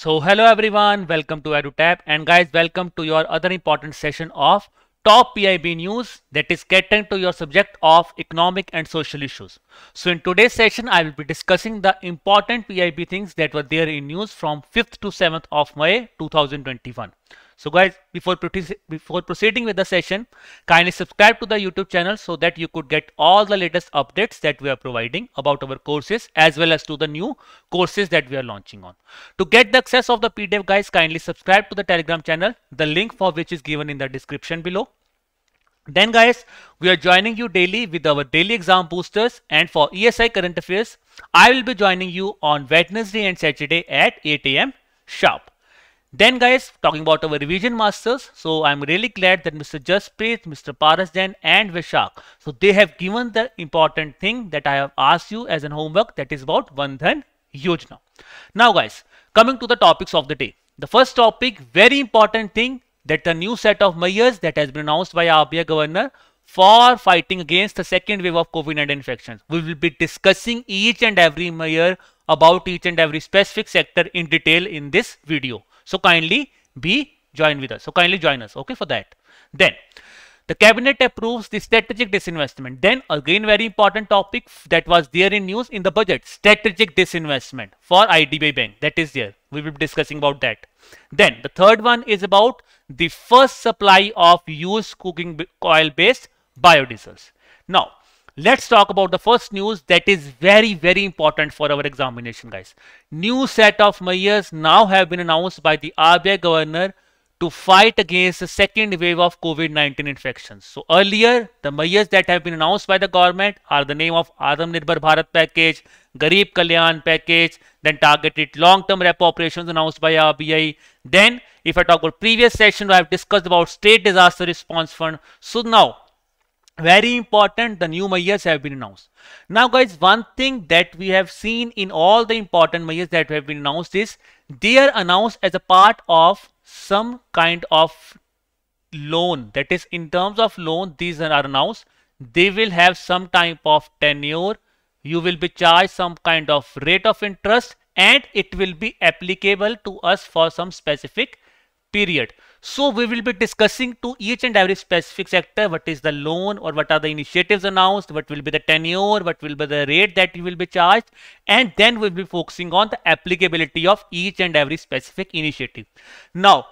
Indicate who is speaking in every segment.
Speaker 1: So hello everyone, welcome to EduTap and guys welcome to your other important session of top PIB news that is catering to your subject of economic and social issues. So in today's session I will be discussing the important PIB things that were there in news from 5th to 7th of May 2021. So guys, before, before proceeding with the session, kindly subscribe to the YouTube channel so that you could get all the latest updates that we are providing about our courses as well as to the new courses that we are launching on. To get the access of the PDF guys, kindly subscribe to the Telegram channel, the link for which is given in the description below. Then guys, we are joining you daily with our daily exam boosters and for ESI current affairs, I will be joining you on Wednesday and Saturday at 8 a.m. sharp. Then guys, talking about our revision masters, so I'm really glad that Mr. Jaspreet, Mr. Paras and Vishak, so they have given the important thing that I have asked you as an homework that is about Bandhan Yojana. Now guys, coming to the topics of the day. The first topic, very important thing that the new set of measures that has been announced by RBI governor for fighting against the second wave of COVID-19 infections. We will be discussing each and every measure about each and every specific sector in detail in this video. So kindly be joined with us. So kindly join us. Okay, for that. Then the cabinet approves the strategic disinvestment. Then again, very important topic that was there in news in the budget: strategic disinvestment for IDBI Bank. That is there. We will be discussing about that. Then the third one is about the first supply of used cooking oil-based biodiesels. Now let's talk about the first news that is very very important for our examination guys new set of measures now have been announced by the RBI governor to fight against the second wave of COVID-19 infections. So earlier, the measures that have been announced by the government are the name of Adam Nirbhar Bharat package, Garib Kalyan package, then targeted long-term rep operations announced by RBI. Then, if I talk about previous session, I have discussed about state disaster response fund. So now, very important the new measures have been announced now guys one thing that we have seen in all the important measures that have been announced is they are announced as a part of some kind of loan that is in terms of loan these are announced they will have some type of tenure you will be charged some kind of rate of interest and it will be applicable to us for some specific period. So we will be discussing to each and every specific sector what is the loan or what are the initiatives announced, what will be the tenure, what will be the rate that you will be charged and then we will be focusing on the applicability of each and every specific initiative. Now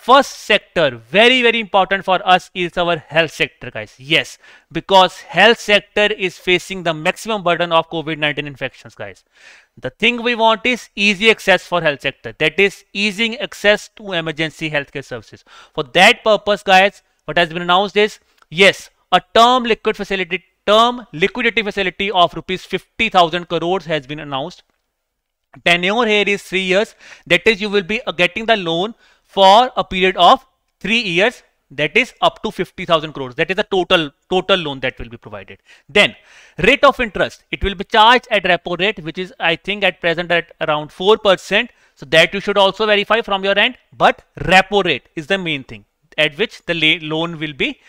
Speaker 1: first sector very very important for us is our health sector guys yes because health sector is facing the maximum burden of covid-19 infections guys the thing we want is easy access for health sector that is easing access to emergency healthcare services for that purpose guys what has been announced is yes a term liquid facility term liquidity facility of rupees 50000 crores has been announced tenure here is three years that is you will be uh, getting the loan for a period of three years that is up to 50,000 crores. That is the total total loan that will be provided. Then rate of interest, it will be charged at repo rate, which is I think at present at around 4%. So that you should also verify from your end. But repo rate is the main thing at which the loan will be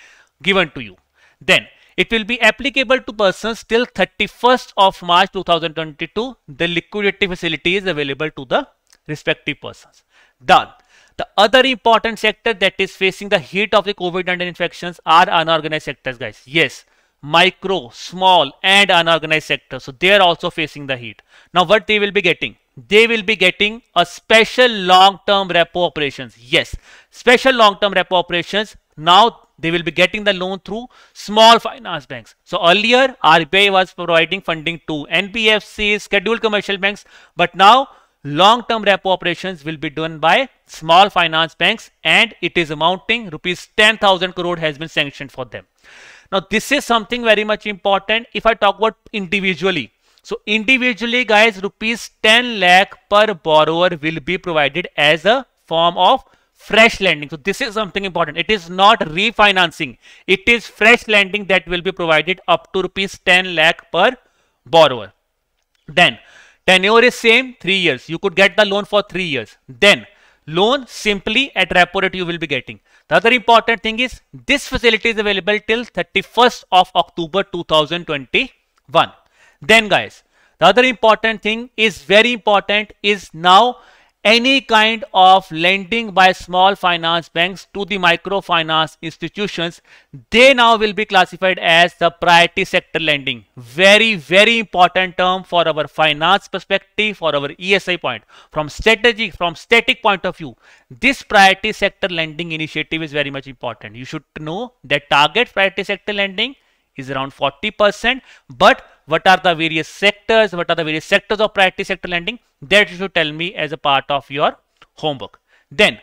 Speaker 1: given to you. Then it will be applicable to persons till 31st of March 2022. The liquidity facility is available to the respective persons. Done. The other important sector that is facing the heat of the COVID-19 infections are unorganized sectors, guys. Yes, micro, small and unorganized sectors. So they are also facing the heat. Now what they will be getting? They will be getting a special long-term repo operations. Yes, special long-term repo operations. Now they will be getting the loan through small finance banks. So earlier, RBI was providing funding to NBFCs, scheduled commercial banks, but now long-term repo operations will be done by small finance banks and it is amounting rupees 10,000 crore has been sanctioned for them. Now, this is something very much important if I talk about individually. So, individually guys, rupees 10 lakh per borrower will be provided as a form of fresh lending. So this is something important. It is not refinancing. It is fresh lending that will be provided up to rupees 10 lakh per borrower. Then tenure is same three years. You could get the loan for three years. Then loan simply at repo rate you will be getting. The other important thing is this facility is available till 31st of October 2021. Then guys, the other important thing is very important is now any kind of lending by small finance banks to the microfinance institutions, they now will be classified as the priority sector lending. Very, very important term for our finance perspective, for our ESI point. From strategic, from static point of view, this priority sector lending initiative is very much important. You should know that target priority sector lending is around 40%, but what are the various sectors, what are the various sectors of priority sector lending that you should tell me as a part of your homework. Then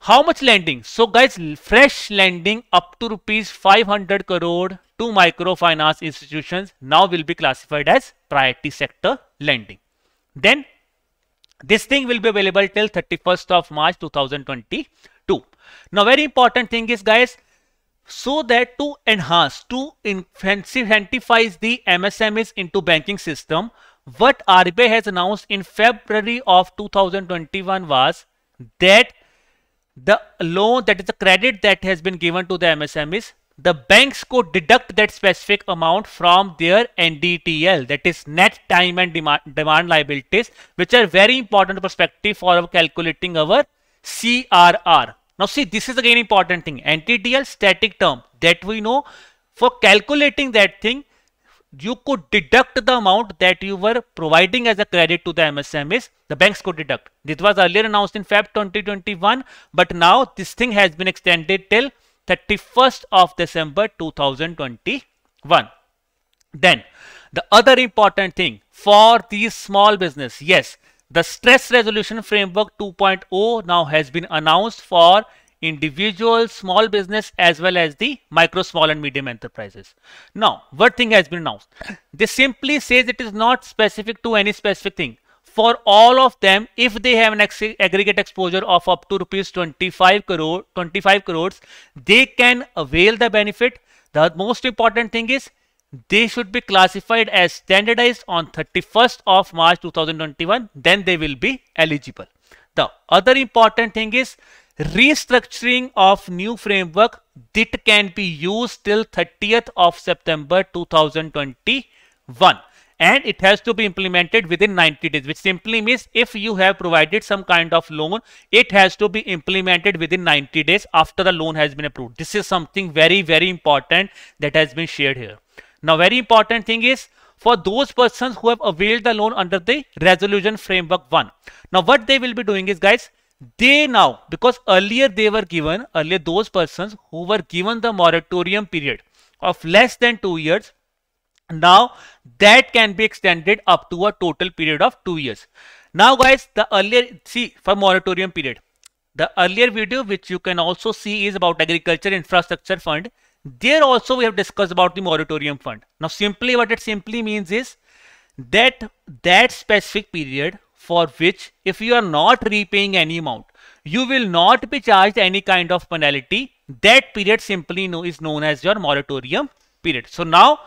Speaker 1: how much lending? So guys, fresh lending up to rupees 500 crore to microfinance institutions now will be classified as priority sector lending. Then this thing will be available till 31st of March 2022. Now very important thing is guys, so that to enhance to incentivize the MSMEs into banking system what RBI has announced in February of 2021 was that the loan that is the credit that has been given to the MSMEs the banks could deduct that specific amount from their NDTL that is net time and demand, demand liabilities which are very important perspective for calculating our CRR now see, this is again important thing. NTTL static term that we know for calculating that thing, you could deduct the amount that you were providing as a credit to the MSMEs. The banks could deduct. This was earlier announced in Feb 2021, but now this thing has been extended till 31st of December 2021. Then the other important thing for these small business, yes, the Stress Resolution Framework 2.0 now has been announced for individual small business as well as the micro small and medium enterprises now what thing has been announced This simply says it is not specific to any specific thing for all of them if they have an ex aggregate exposure of up to rupees 25 crore 25 crores they can avail the benefit the most important thing is they should be classified as standardized on 31st of March 2021 then they will be eligible. The other important thing is restructuring of new framework that can be used till 30th of September 2021 and it has to be implemented within 90 days which simply means if you have provided some kind of loan it has to be implemented within 90 days after the loan has been approved this is something very very important that has been shared here now, very important thing is for those persons who have availed the loan under the resolution framework 1. Now, what they will be doing is guys, they now, because earlier they were given, earlier those persons who were given the moratorium period of less than two years, now that can be extended up to a total period of two years. Now guys, the earlier, see for moratorium period, the earlier video which you can also see is about agriculture infrastructure fund there also we have discussed about the moratorium fund. Now simply what it simply means is that that specific period for which if you are not repaying any amount, you will not be charged any kind of penalty. That period simply no, is known as your moratorium period. So now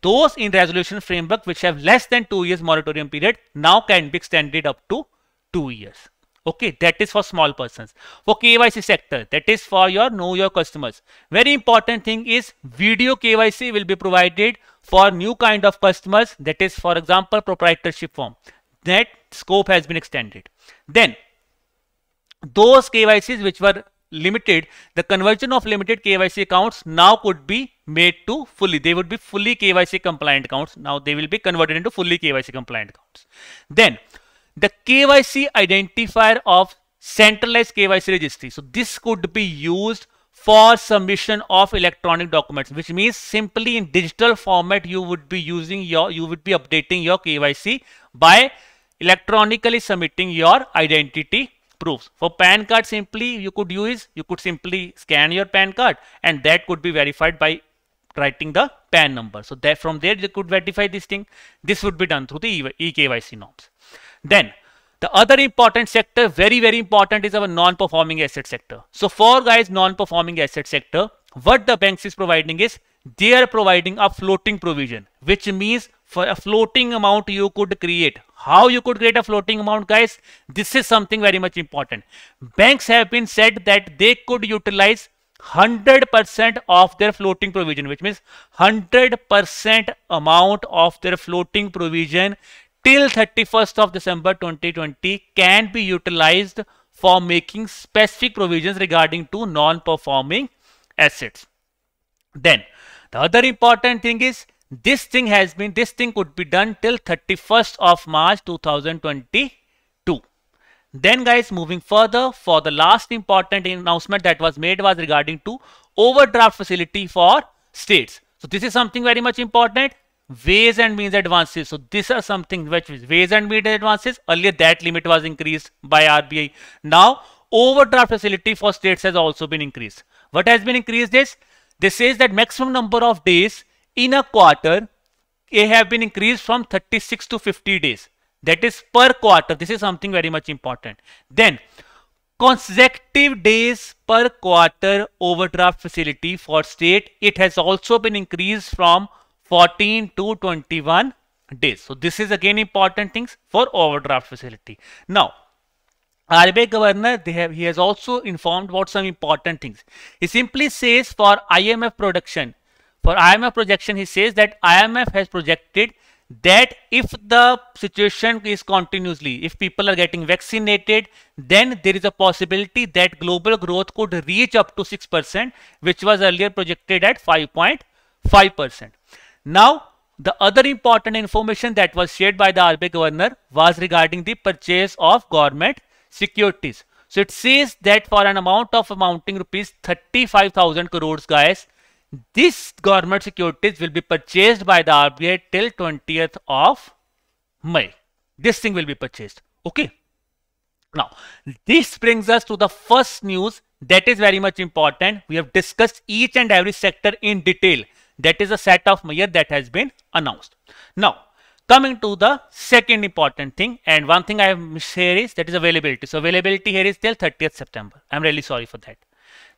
Speaker 1: those in resolution framework which have less than two years moratorium period now can be extended up to two years okay that is for small persons for kyc sector that is for your know your customers very important thing is video kyc will be provided for new kind of customers that is for example proprietorship form that scope has been extended then those kycs which were limited the conversion of limited kyc accounts now could be made to fully they would be fully kyc compliant accounts now they will be converted into fully kyc compliant accounts then the KYC identifier of centralized KYC registry. So this could be used for submission of electronic documents, which means simply in digital format, you would be using your, you would be updating your KYC by electronically submitting your identity proofs. For PAN card, simply you could use, you could simply scan your PAN card and that could be verified by writing the PAN number. So that from there you could verify this thing. This would be done through the eKYC norms. Then the other important sector, very, very important is our non-performing asset sector. So for guys, non-performing asset sector, what the banks is providing is they are providing a floating provision, which means for a floating amount you could create. How you could create a floating amount, guys? This is something very much important. Banks have been said that they could utilize 100% of their floating provision, which means 100% amount of their floating provision till 31st of December 2020 can be utilized for making specific provisions regarding to non-performing assets. Then the other important thing is this thing has been this thing could be done till 31st of March 2022. Then guys moving further for the last important announcement that was made was regarding to overdraft facility for states. So this is something very much important ways and means advances. So these are something which ways and means advances. Earlier that limit was increased by RBI. Now overdraft facility for states has also been increased. What has been increased is this says that maximum number of days in a quarter they have been increased from 36 to 50 days. That is per quarter. This is something very much important. Then consecutive days per quarter overdraft facility for state. It has also been increased from 14 to 21 days. So this is again important things for overdraft facility. Now RBI governor, have, he has also informed about some important things. He simply says for IMF production, for IMF projection, he says that IMF has projected that if the situation is continuously, if people are getting vaccinated, then there is a possibility that global growth could reach up to 6%, which was earlier projected at 5.5%. Now, the other important information that was shared by the RBI governor was regarding the purchase of government securities. So it says that for an amount of amounting rupees 35,000 crores guys, this government securities will be purchased by the RBI till 20th of May. This thing will be purchased. Okay. Now, this brings us to the first news that is very much important. We have discussed each and every sector in detail. That is a set of measure that has been announced. Now, coming to the second important thing and one thing I have here is that is availability. So availability here is till 30th September. I'm really sorry for that.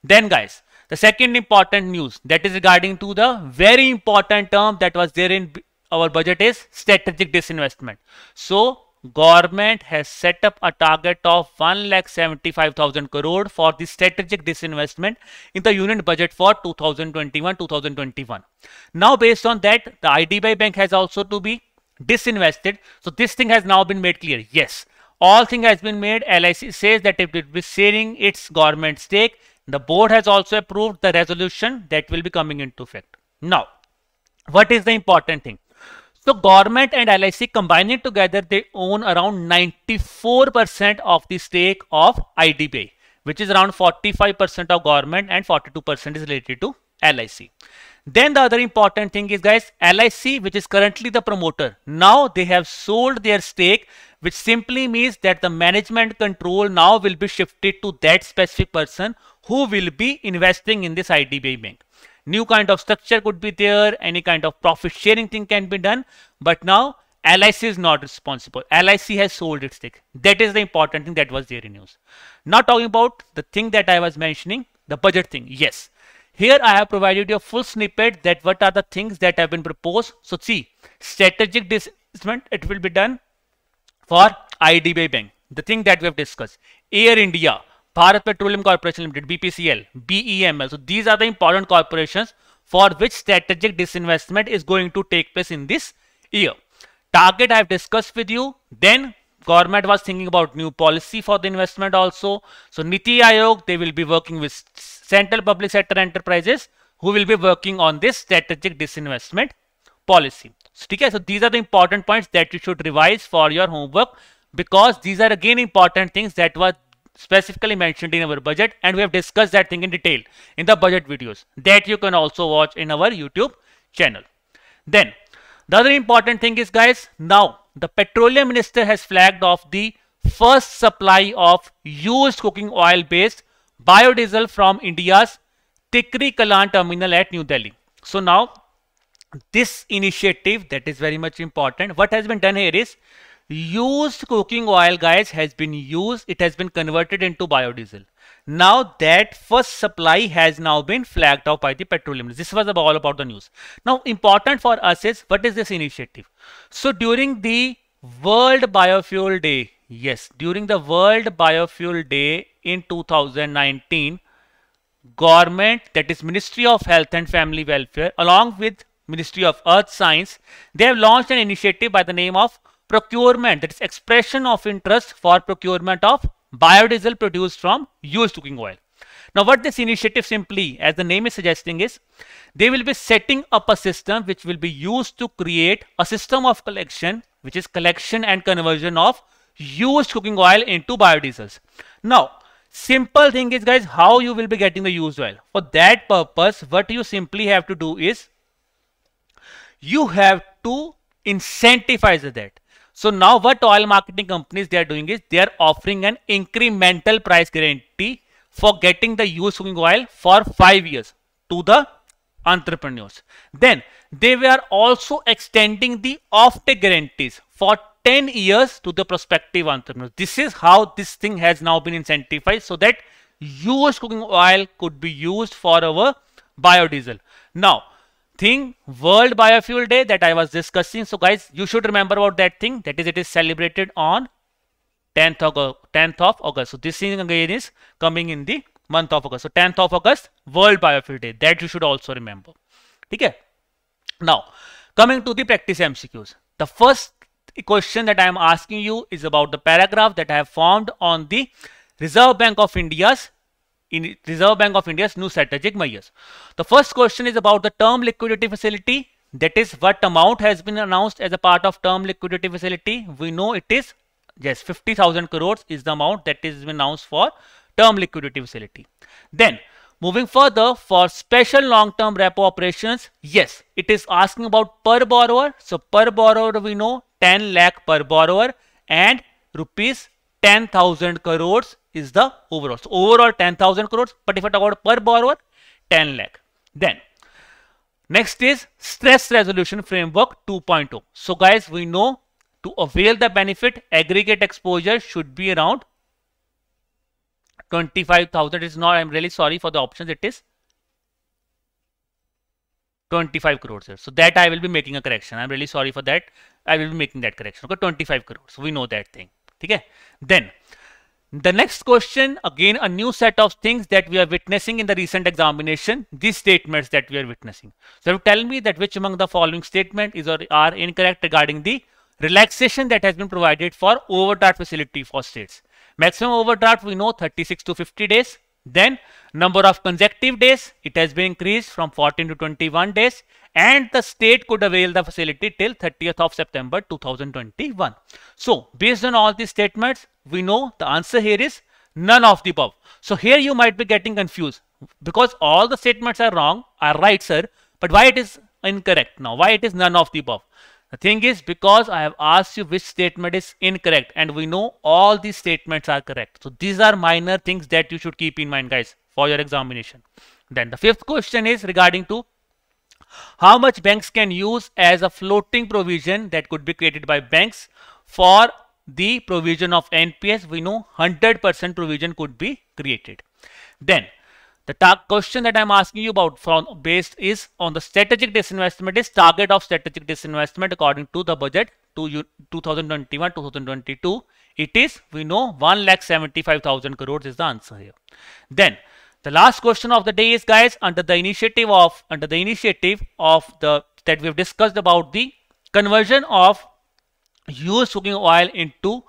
Speaker 1: Then guys, the second important news that is regarding to the very important term that was there in our budget is strategic disinvestment. So government has set up a target of 1,75,000 crore for the strategic disinvestment in the union budget for 2021-2021. Now based on that, the IDBI bank has also to be disinvested. So this thing has now been made clear. Yes, all thing has been made. LIC says that it will be sharing its government stake. The board has also approved the resolution that will be coming into effect. Now, what is the important thing? So government and LIC combining together, they own around 94% of the stake of IDBI, which is around 45% of government and 42% is related to LIC. Then the other important thing is guys, LIC, which is currently the promoter, now they have sold their stake, which simply means that the management control now will be shifted to that specific person who will be investing in this IDBI bank new kind of structure could be there any kind of profit sharing thing can be done but now LIC is not responsible. LIC has sold its stake. That is the important thing that was there in news. Now talking about the thing that I was mentioning, the budget thing. Yes, here I have provided you a full snippet that what are the things that have been proposed. So see, strategic disinvestment it will be done for IDBI Bank. The thing that we have discussed, Air India Bharat Petroleum Corporation Limited, BPCL, BEML. So these are the important corporations for which strategic disinvestment is going to take place in this year. Target I have discussed with you. Then government was thinking about new policy for the investment also. So Niti Aayog, they will be working with central public sector enterprises who will be working on this strategic disinvestment policy. So, okay, so these are the important points that you should revise for your homework because these are again important things that were specifically mentioned in our budget and we have discussed that thing in detail in the budget videos that you can also watch in our YouTube channel. Then the other important thing is guys now the petroleum minister has flagged off the first supply of used cooking oil based biodiesel from India's Tikri Kalan terminal at New Delhi. So now this initiative that is very much important what has been done here is used cooking oil guys has been used it has been converted into biodiesel now that first supply has now been flagged off by the petroleum this was all about the news now important for us is what is this initiative so during the world biofuel day yes during the world biofuel day in 2019 government that is ministry of health and family welfare along with ministry of earth science they have launched an initiative by the name of procurement, that is expression of interest for procurement of biodiesel produced from used cooking oil. Now, what this initiative simply, as the name is suggesting, is they will be setting up a system which will be used to create a system of collection, which is collection and conversion of used cooking oil into biodiesels. Now, simple thing is guys, how you will be getting the used oil. For that purpose, what you simply have to do is you have to incentivize that. So now what oil marketing companies they are doing is they are offering an incremental price guarantee for getting the used cooking oil for 5 years to the entrepreneurs. Then they were also extending the off-take guarantees for 10 years to the prospective entrepreneurs. This is how this thing has now been incentivized so that used cooking oil could be used for our biodiesel. Now, thing world biofuel day that i was discussing so guys you should remember about that thing that is it is celebrated on 10th of 10th of august so this thing again is coming in the month of august so 10th of august world biofuel day that you should also remember okay now coming to the practice mcqs the first question that i am asking you is about the paragraph that i have formed on the reserve bank of india's in Reserve Bank of India's new strategic measures. The first question is about the term liquidity facility. That is what amount has been announced as a part of term liquidity facility. We know it is, yes, 50,000 crores is the amount that is announced for term liquidity facility. Then moving further for special long-term repo operations, yes, it is asking about per borrower. So per borrower we know 10 lakh per borrower and rupees 10,000 crores is the overall. So overall 10,000 crores, but if I talk about per borrower, 10 lakh. Then next is stress resolution framework 2.0. So guys, we know to avail the benefit, aggregate exposure should be around 25,000. It's not, I'm really sorry for the options. It is 25 crores here. So that I will be making a correction. I'm really sorry for that. I will be making that correction. Okay, 25 crores. We know that thing. Okay. Then the next question, again, a new set of things that we are witnessing in the recent examination, these statements that we are witnessing. So tell me that which among the following statement is or are incorrect regarding the relaxation that has been provided for overdraft facility for states. Maximum overdraft, we know 36 to 50 days. Then number of consecutive days, it has been increased from 14 to 21 days and the state could avail the facility till 30th of September 2021. So based on all these statements, we know the answer here is none of the above. So here you might be getting confused because all the statements are wrong, are right, sir. But why it is incorrect now? Why it is none of the above? The thing is because I have asked you which statement is incorrect and we know all these statements are correct. So these are minor things that you should keep in mind guys for your examination. Then the fifth question is regarding to how much banks can use as a floating provision that could be created by banks for the provision of NPS we know 100% provision could be created then the question that I'm asking you about from based is on the strategic disinvestment is target of strategic disinvestment according to the budget to 2021-2022 it is we know 1 lakh 75,000 crores is the answer here then the last question of the day is guys under the initiative of under the initiative of the that we've discussed about the conversion of used cooking oil into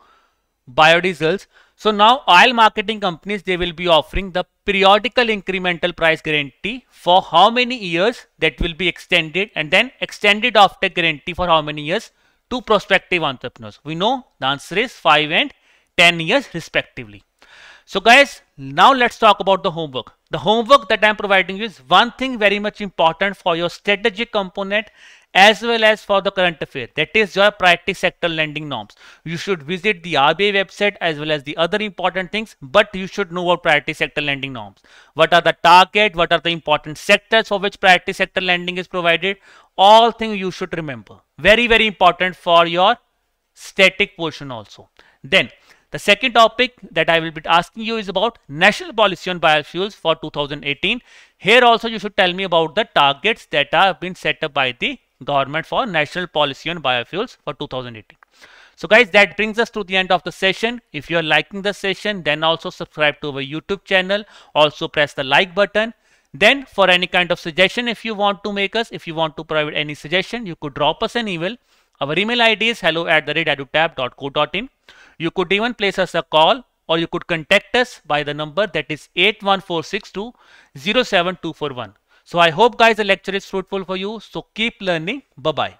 Speaker 1: biodiesels. So now oil marketing companies they will be offering the periodical incremental price guarantee for how many years that will be extended and then extended after guarantee for how many years to prospective entrepreneurs. We know the answer is 5 and 10 years respectively. So guys, now let's talk about the homework. The homework that I'm providing you is one thing very much important for your strategic component as well as for the current affair. That is your priority sector lending norms. You should visit the RBI website as well as the other important things, but you should know about priority sector lending norms. What are the target? What are the important sectors for which priority sector lending is provided? All things you should remember. Very, very important for your static portion also. Then the second topic that I will be asking you is about national policy on biofuels for 2018. Here also you should tell me about the targets that have been set up by the government for national policy on biofuels for 2018. So guys, that brings us to the end of the session. If you are liking the session, then also subscribe to our YouTube channel. Also press the like button. Then for any kind of suggestion, if you want to make us, if you want to provide any suggestion, you could drop us an email. Our email ID is hello at the rate you could even place us a call or you could contact us by the number that is 81462 07241. So I hope guys the lecture is fruitful for you. So keep learning. Bye-bye.